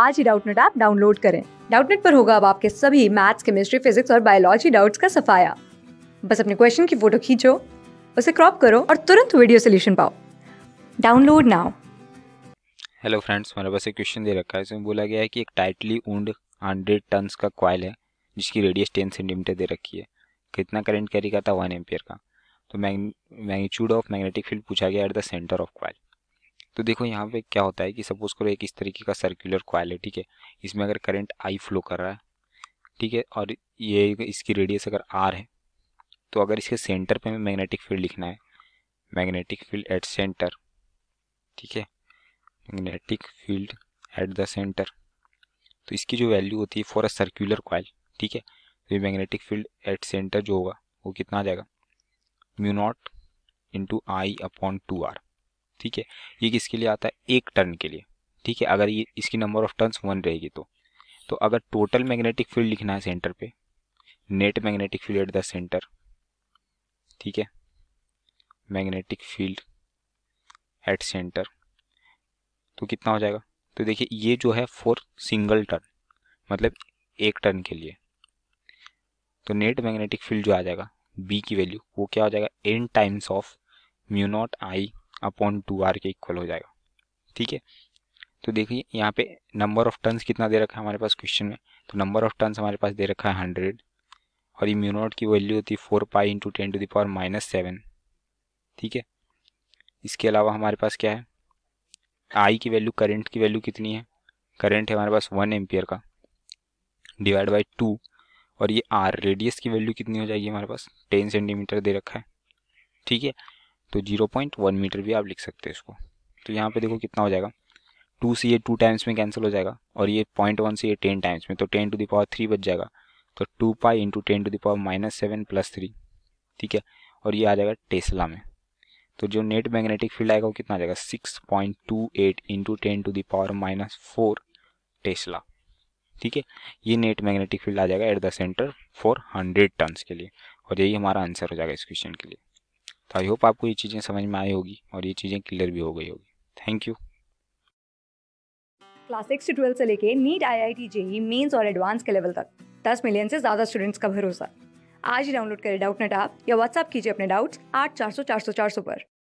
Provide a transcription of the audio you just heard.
आज ही Doubtnut app download करें डाउटनेट पर होगा अब आपके सभी मैथ्स केमिस्ट्री फिजिक्स और बायोलॉजी डाउट्स का सफाया बस अपने क्वेश्चन की फोटो खींचो उसे क्रॉप करो और तुरंत वीडियो सोल्यूशन पाओ डाउनलोड नाउ हेलो फ्रेंड्स मेरे पास एक क्वेश्चन दे रखा है इसमें बोला गया है कि एक टाइटली ऊंड हंड्रेड टन्स का कॉयल है जिसकी रेडियस टेन सेंटीमीटर दे रखी है कितना करंट कैरी करता है वन एम्पियर का तो mag magnitude of magnetic field पूछा गया at the centre of coil तो देखो यहाँ पे क्या होता है कि सपोज करो एक इस तरीके का सर्कुलर क्वाइल है ठीक है इसमें अगर करंट आई फ्लो कर रहा है ठीक है और ये इसकी रेडियस अगर आर है तो अगर इसके सेंटर पे हमें मैग्नेटिक फील्ड लिखना है मैग्नेटिक फील्ड एट सेंटर ठीक है magnetic field at the centre तो इसकी जो वैल्यू होती है फॉर अ सर्कुलर क्वाइल ठीक है तो ये मैग्नेटिक फील्ड एट सेंटर जो होगा वो कितना आ जाएगा mu naught into I upon two R ठीक है ये किसके लिए आता है एक टर्न के लिए ठीक है अगर ये इसकी नंबर ऑफ टर्न्स वन रहेगी तो तो अगर टोटल मैग्नेटिक फील्ड लिखना है सेंटर पे net magnetic field at the centre ठीक है मैग्नेटिक फील्ड एट सेंटर तो कितना हो जाएगा तो देखिए ये जो है फॉर सिंगल टर्न मतलब एक टर्न के लिए तो नेट मैग्नेटिक फील्ड जो आ जाएगा बी की वैल्यू वो क्या हो जाएगा N times of mu naught I upon two R के इक्वल हो जाएगा ठीक है तो देखिए यहाँ पे नंबर ऑफ टन्स कितना दे रखा है हमारे पास क्वेश्चन में तो नंबर ऑफ टन्स हमारे पास दे रखा है हंड्रेड और इम्यूनोट की वैल्यू होती है four pi into ten to the power minus seven ठीक है इसके अलावा हमारे पास क्या है आई की वैल्यू करेंट की वैल्यू कितनी है करेंट है हमारे पास वन एम्पियर का डिवाइड बाई टू और ये आर रेडियस की वैल्यू कितनी हो जाएगी हमारे पास टेन सेंटीमीटर दे रखा है ठीक है तो जीरो पॉइंट वन मीटर भी आप लिख सकते हैं इसको तो यहाँ पे देखो कितना हो जाएगा टू से ये टू टाइम्स में कैंसिल हो जाएगा और ये पॉइंट वन से ये टेन टाइम्स में तो टेन टू दावर थ्री बच जाएगा तो two pi into ten to the power minus seven plus three ठीक है और ये आ जाएगा टेस्ला में तो जो नेट मैग्नेटिक फील्ड आएगा वो कितना आ जाएगा six point two eight into ten to the power minus four tesla ठीक है ये नेट मैग्नेटिक फील्ड आ जाएगा at the centre four hundred turns के लिए और यही हमारा आंसर हो जाएगा इस क्वेश्चन के लिए तो आई होप आपको ये चीज़ें समझ में आई होगी और ये चीज़ें क्लियर भी हो गई होगी thank you class six to twelfth से लेके NEET I I T JEE mains और एडवांस के लेवल तक दस मिलियन से ज़्यादा स्टूडेंट्स का भरोसा आज ही डाउनलोड करें डाउट नेट आप या व्हाट्सअप कीजिए अपने डाउट्स आठ चार सौ चार सौ चार सौ पर